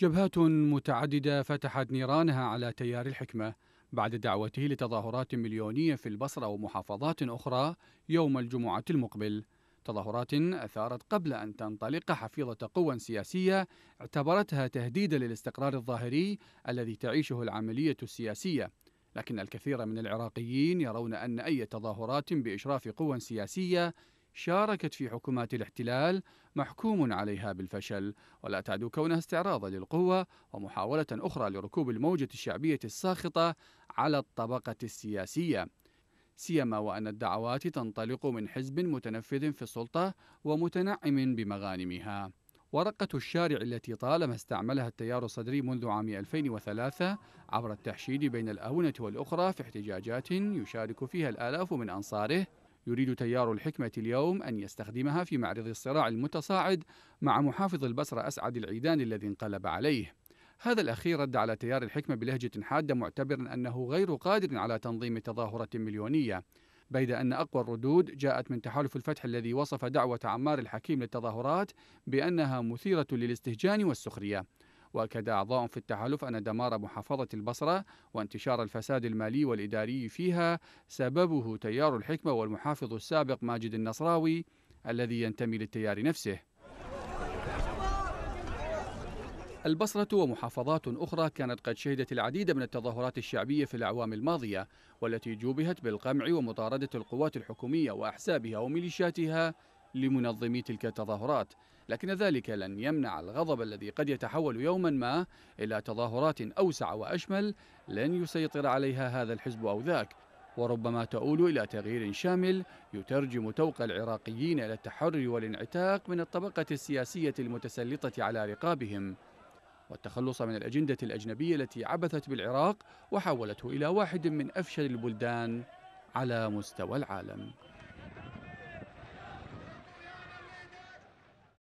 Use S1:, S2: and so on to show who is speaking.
S1: جبهات متعددة فتحت نيرانها على تيار الحكمة بعد دعوته لتظاهرات مليونية في البصرة ومحافظات أخرى يوم الجمعة المقبل تظاهرات أثارت قبل أن تنطلق حفيظة قوى سياسية اعتبرتها تهديدا للاستقرار الظاهري الذي تعيشه العملية السياسية لكن الكثير من العراقيين يرون أن أي تظاهرات بإشراف قوى سياسية شاركت في حكومات الاحتلال محكوم عليها بالفشل ولا تعد كونها استعراضا للقوة ومحاولة أخرى لركوب الموجة الشعبية الساخطة على الطبقة السياسية سيما وأن الدعوات تنطلق من حزب متنفذ في السلطة ومتنعم بمغانمها ورقة الشارع التي طالما استعملها التيار الصدري منذ عام 2003 عبر التحشيد بين الآونة والأخرى في احتجاجات يشارك فيها الآلاف من أنصاره يريد تيار الحكمة اليوم أن يستخدمها في معرض الصراع المتصاعد مع محافظ البصرة أسعد العيدان الذي انقلب عليه هذا الأخير رد على تيار الحكمة بلهجة حادة معتبرا أنه غير قادر على تنظيم تظاهرة مليونية بيد أن أقوى الردود جاءت من تحالف الفتح الذي وصف دعوة عمار الحكيم للتظاهرات بأنها مثيرة للاستهجان والسخرية واكد اعضاء في التحالف ان دمار محافظه البصره وانتشار الفساد المالي والاداري فيها سببه تيار الحكمه والمحافظ السابق ماجد النصراوي الذي ينتمي للتيار نفسه البصرة ومحافظات أخرى كانت قد شهدت العديد من التظاهرات الشعبية في الأعوام الماضية والتي جوبهت بالقمع ومطاردة القوات الحكومية وأحسابها وميليشياتها لمنظمي تلك التظاهرات لكن ذلك لن يمنع الغضب الذي قد يتحول يوما ما إلى تظاهرات أوسع وأشمل لن يسيطر عليها هذا الحزب أو ذاك وربما تؤول إلى تغيير شامل يترجم توق العراقيين إلى التحرر والانعتاق من الطبقة السياسية المتسلطة على رقابهم والتخلص من الأجندة الأجنبية التي عبثت بالعراق وحولته إلى واحد من أفشل البلدان على مستوى العالم